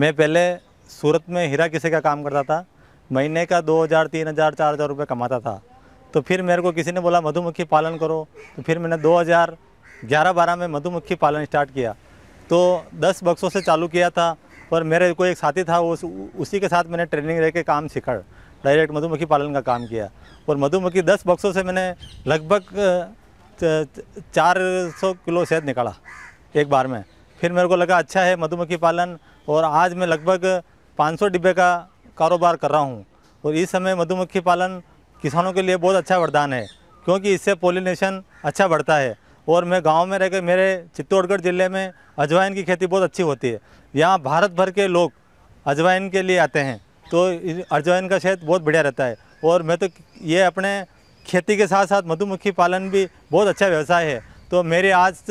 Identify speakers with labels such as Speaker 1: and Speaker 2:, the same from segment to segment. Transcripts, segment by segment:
Speaker 1: मैं पहले सूरत में हीरा किसे का काम करता था महीने का दो हज़ार तीन हज़ार चार हज़ार रुपये कमाता था तो फिर मेरे को किसी ने बोला मधुमक्खी पालन करो तो फिर मैंने दो हज़ार ग्यारह बारह में मधुमक्खी पालन स्टार्ट किया तो दस बक्सों से चालू किया था पर मेरे कोई एक साथी था उस उसी के साथ मैंने ट्रेनिंग लेके काम सीखा डायरेक्ट मधुमक्खी पालन का काम किया और मधुमक्खी दस बक्सों से मैंने लगभग चार सौ किलो शहद निकाला एक बार में फिर मेरे को लगा अच्छा है मधुमक्खी पालन और आज मैं लगभग 500 डिब्बे का कारोबार कर रहा हूँ और इस समय मधुमक्खी पालन किसानों के लिए बहुत अच्छा वरदान है क्योंकि इससे पोलिनेशन अच्छा बढ़ता है और मैं गांव में रहकर मेरे चित्तौड़गढ़ ज़िले में अजवाइन की खेती बहुत अच्छी होती है यहाँ भारत भर के लोग अजवाइन के लिए आते हैं तो अजवाइन का क्षेत्र बहुत बढ़िया रहता है और मैं तो ये अपने खेती के साथ साथ मधुमक्खी पालन भी बहुत अच्छा व्यवसाय है तो मेरे आज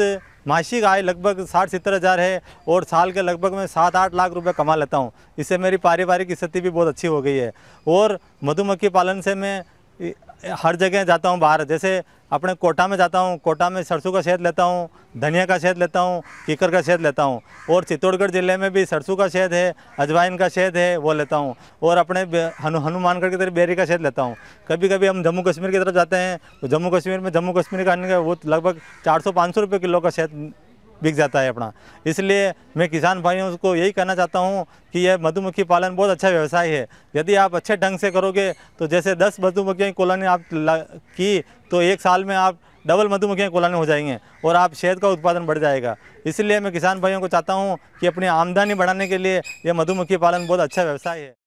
Speaker 1: मासिक आय लगभग साठ सत्तर हज़ार है और साल के लगभग मैं सात आठ लाख रुपए कमा लेता हूँ इससे मेरी पारिवारिक स्थिति भी बहुत अच्छी हो गई है और मधुमक्खी पालन से मैं हर जगह जाता हूँ बाहर जैसे अपने कोटा में जाता हूँ कोटा में सरसों का शहद लेता हूँ धनिया का शहद लेता हूँ कीकर का शहद लेता हूँ और चित्तौड़गढ़ ज़िले में भी सरसों का शहद है अजवाइन का शहद है वो लेता हूँ और अपने हनु हनुमानगढ़ की तरफ बेरी का शहद लेता हूँ कभी कभी हम जम्मू कश्मीर की तरफ जाते हैं तो जम्मू कश्मीर में जम्मू कश्मीर का वो लगभग चार सौ पाँच सौ रुपये किलो का शहद बिक जाता है अपना इसलिए मैं किसान भाइयों को यही कहना चाहता हूँ कि यह मधुमक्खी पालन बहुत अच्छा व्यवसाय है यदि आप अच्छे ढंग से करोगे तो जैसे दस मधुमक्खियों की कॉलोनी आप की तो एक साल में आप डबल मधुमक्खियाँ कॉलोनी हो जाएंगे और आप शहद का उत्पादन बढ़ जाएगा इसलिए मैं किसान भाइयों को चाहता हूँ कि अपनी आमदनी बढ़ाने के लिए यह
Speaker 2: मधुमक्खी पालन बहुत अच्छा व्यवसाय है